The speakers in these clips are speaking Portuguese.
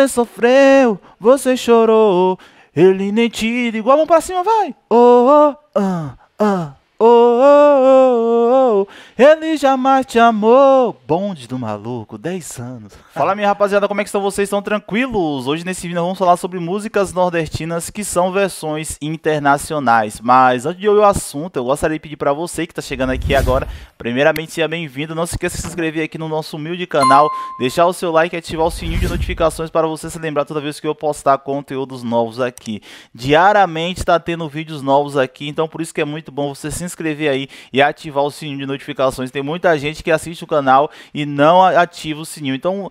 Você sofreu, você chorou, ele nem te ligou. A mão pra cima, vai! Oh, oh, ah, ah, oh, oh, oh, oh amou, ele jamais te amou. Bonde do maluco, 10 anos. Fala minha rapaziada, como é que estão vocês? Estão tranquilos? Hoje nesse vídeo nós vamos falar sobre músicas nordestinas que são versões internacionais. Mas antes de ouvir o assunto, eu gostaria de pedir para você que está chegando aqui agora, primeiramente seja bem-vindo. Não se esqueça de se inscrever aqui no nosso humilde canal, deixar o seu like e ativar o sininho de notificações para você se lembrar toda vez que eu postar conteúdos novos aqui. Diariamente está tendo vídeos novos aqui, então por isso que é muito bom você se inscrever aí e ativar o sininho de notificações. Tem muita gente que assiste o canal e não ativa o sininho. Então,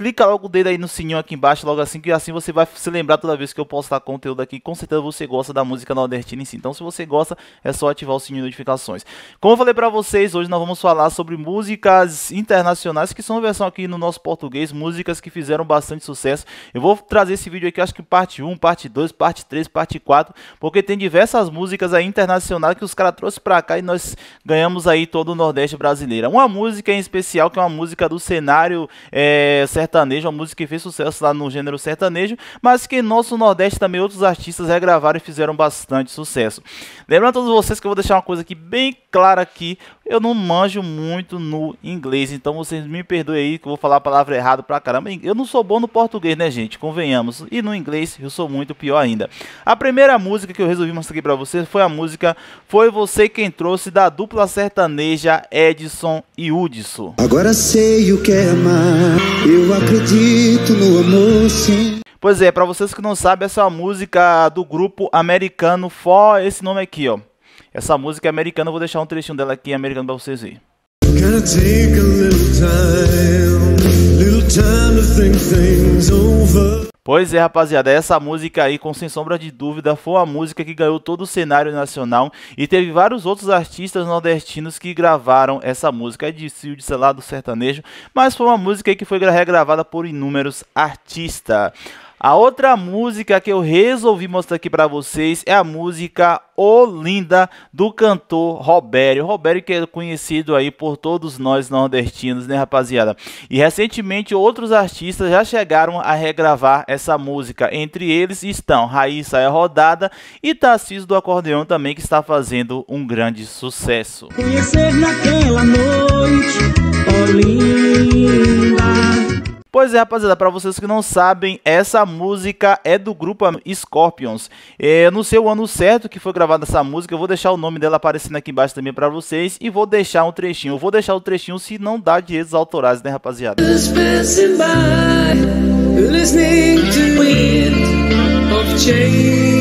clica logo o dedo aí no sininho aqui embaixo, logo assim, que assim você vai se lembrar toda vez que eu postar conteúdo aqui. Com certeza você gosta da música nordestina em si. Então, se você gosta, é só ativar o sininho de notificações. Como eu falei para vocês, hoje nós vamos falar sobre músicas internacionais que são versão aqui no nosso português, músicas que fizeram bastante sucesso. Eu vou trazer esse vídeo aqui, acho que parte 1, parte 2, parte 3, parte 4, porque tem diversas músicas aí internacionais que os caras trouxeram pra cá e nós ganhamos aí todo o Nordeste brasileiro. Uma música em especial, que é uma música do cenário é, eh, certo sertanejo, uma música que fez sucesso lá no gênero sertanejo, mas que em nosso Nordeste também outros artistas regravaram e fizeram bastante sucesso. Lembrando a todos vocês que eu vou deixar uma coisa aqui bem clara aqui, eu não manjo muito no inglês, então vocês me perdoem aí que eu vou falar a palavra errada pra caramba. Eu não sou bom no português, né, gente? Convenhamos. E no inglês eu sou muito pior ainda. A primeira música que eu resolvi mostrar aqui pra vocês foi a música Foi Você Quem Trouxe da dupla sertaneja Edson e Hudson. Agora sei o que é amar, eu eu acredito no amor, sim. Pois é, para vocês que não sabem, essa música do grupo americano For, esse nome aqui, ó. Essa música é americana, eu vou deixar um trechinho dela aqui em americano pra vocês verem. Pois é, rapaziada, essa música aí, com sem sombra de dúvida, foi a música que ganhou todo o cenário nacional e teve vários outros artistas nordestinos que gravaram essa música. É difícil de selar do sertanejo, mas foi uma música que foi regravada por inúmeros artistas. A outra música que eu resolvi mostrar aqui para vocês é a música Olinda do cantor Robério. Robério que é conhecido aí por todos nós nordestinos, né, rapaziada? E recentemente outros artistas já chegaram a regravar essa música. Entre eles estão Raíssa é Rodada e Tarcísio do Acordeão também que está fazendo um grande sucesso. Conhecer naquela noite, Olinda. Pois é, rapaziada, para vocês que não sabem, essa música é do grupo Scorpions. É, não sei o ano certo que foi gravada essa música, eu vou deixar o nome dela aparecendo aqui embaixo também para vocês e vou deixar um trechinho. Eu vou deixar o um trechinho se não dá direitos autorais, né, rapaziada? by, listening to wind of change.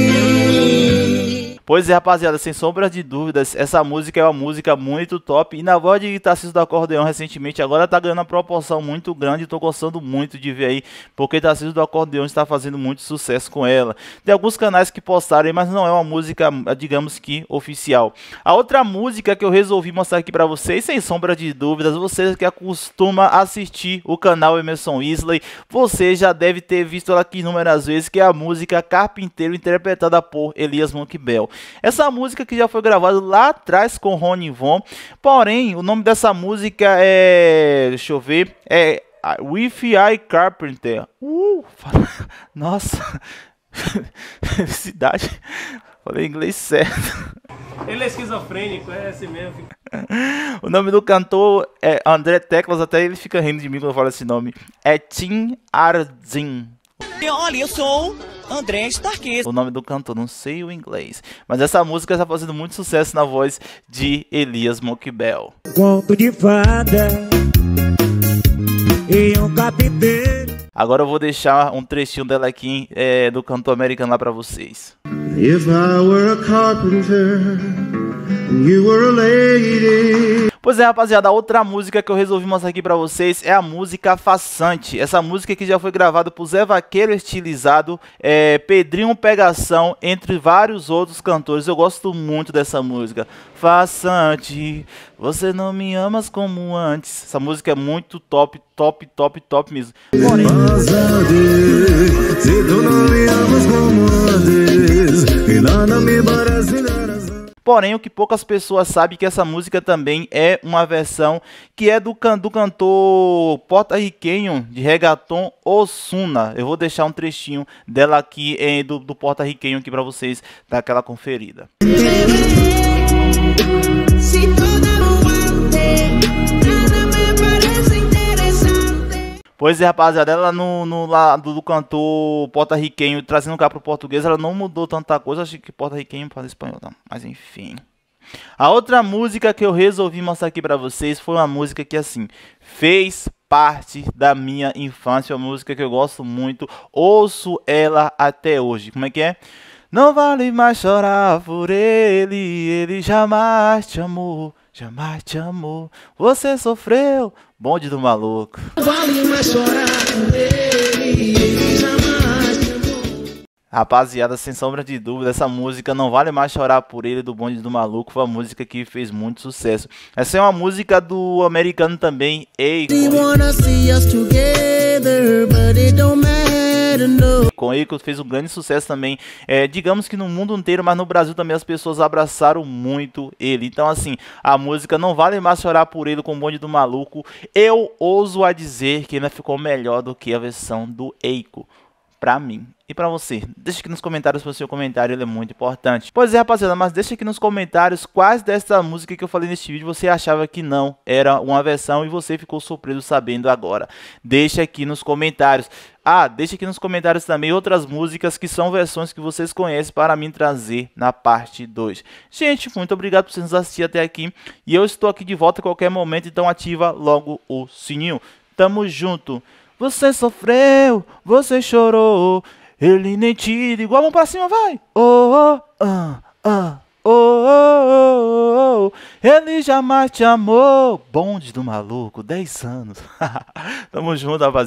Pois é, rapaziada, sem sombras de dúvidas, essa música é uma música muito top. E na voz de Tarcísio do Acordeão recentemente, agora tá ganhando uma proporção muito grande. Tô gostando muito de ver aí, porque Tarcísio do Acordeão está fazendo muito sucesso com ela. Tem alguns canais que postaram, mas não é uma música, digamos que, oficial. A outra música que eu resolvi mostrar aqui para vocês, sem sombra de dúvidas, vocês que acostuma assistir o canal Emerson Isley, você já deve ter visto ela aqui inúmeras vezes, que é a música Carpinteiro, interpretada por Elias Bell essa música que já foi gravada lá atrás com Rony Von, porém o nome dessa música é, deixa eu ver, é ah, Wi-Fi Carpenter. Uh, nossa, felicidade. Falei inglês certo. Ele é esquizofrênico, é assim mesmo. O nome do cantor é André Teclas, até ele fica rindo de mim quando eu falo esse nome. É Tim Arzin. Olha, eu sou André Starkis. O nome do cantor, não sei o inglês. Mas essa música está fazendo muito sucesso na voz de Elias Mokibel. Conto de fada e um capiteiro. Agora eu vou deixar um trechinho dela aqui é, do cantor americano lá para vocês. If I were a carpenter, you were a lady. Pois é, rapaziada, outra música que eu resolvi mostrar aqui pra vocês é a música Façante. Essa música que já foi gravada por Zé Vaqueiro Estilizado, é, Pedrinho Pegação, entre vários outros cantores. Eu gosto muito dessa música. Façante, você não me amas como antes. Essa música é muito top, top, top, top mesmo. Porém... Porém, o que poucas pessoas sabem é que essa música também é uma versão que é do, can do cantor porta-riquenho de reggaeton Osuna. Eu vou deixar um trechinho dela aqui eh, do, do porta-riquenho aqui para vocês dar aquela conferida. Pois é, rapaziada, ela no, no lado do cantor porta-riquenho, trazendo cá pro português, ela não mudou tanta coisa, acho que porta-riquenho fala espanhol, não. mas enfim. A outra música que eu resolvi mostrar aqui pra vocês foi uma música que, assim, fez parte da minha infância, uma música que eu gosto muito, ouço ela até hoje. Como é que é? Não vale mais chorar por ele, ele jamais te amou. Te te amou, você sofreu, bonde do maluco. Vale mais chorar por ele, Rapaziada, sem sombra de dúvida, essa música Não Vale Mais Chorar Por Ele, do Bonde do Maluco, foi uma música que fez muito sucesso. Essa é uma música do americano também, Akon. Com Eiko fez um grande sucesso também, é, digamos que no mundo inteiro, mas no Brasil também as pessoas abraçaram muito ele. Então, assim, a música Não Vale Mais Chorar Por Ele com o Bonde do Maluco, eu ouso a dizer que ainda ficou melhor do que a versão do Eiko para mim e para você. Deixa aqui nos comentários o seu comentário, ele é muito importante. Pois é, rapaziada, mas deixa aqui nos comentários quais dessa música que eu falei neste vídeo você achava que não era uma versão e você ficou surpreso sabendo agora. Deixa aqui nos comentários. Ah, deixa aqui nos comentários também outras músicas que são versões que vocês conhecem para mim trazer na parte 2. Gente, muito obrigado por vocês nos assistir até aqui e eu estou aqui de volta a qualquer momento, então ativa logo o sininho. Tamo junto! Você sofreu, você chorou, ele nem te ligou. A mão pra cima, vai! Oh, oh, ah, ah. Oh, oh, oh, oh, ele jamais te amou. Bonde do maluco, 10 anos. Tamo junto, rapaziada.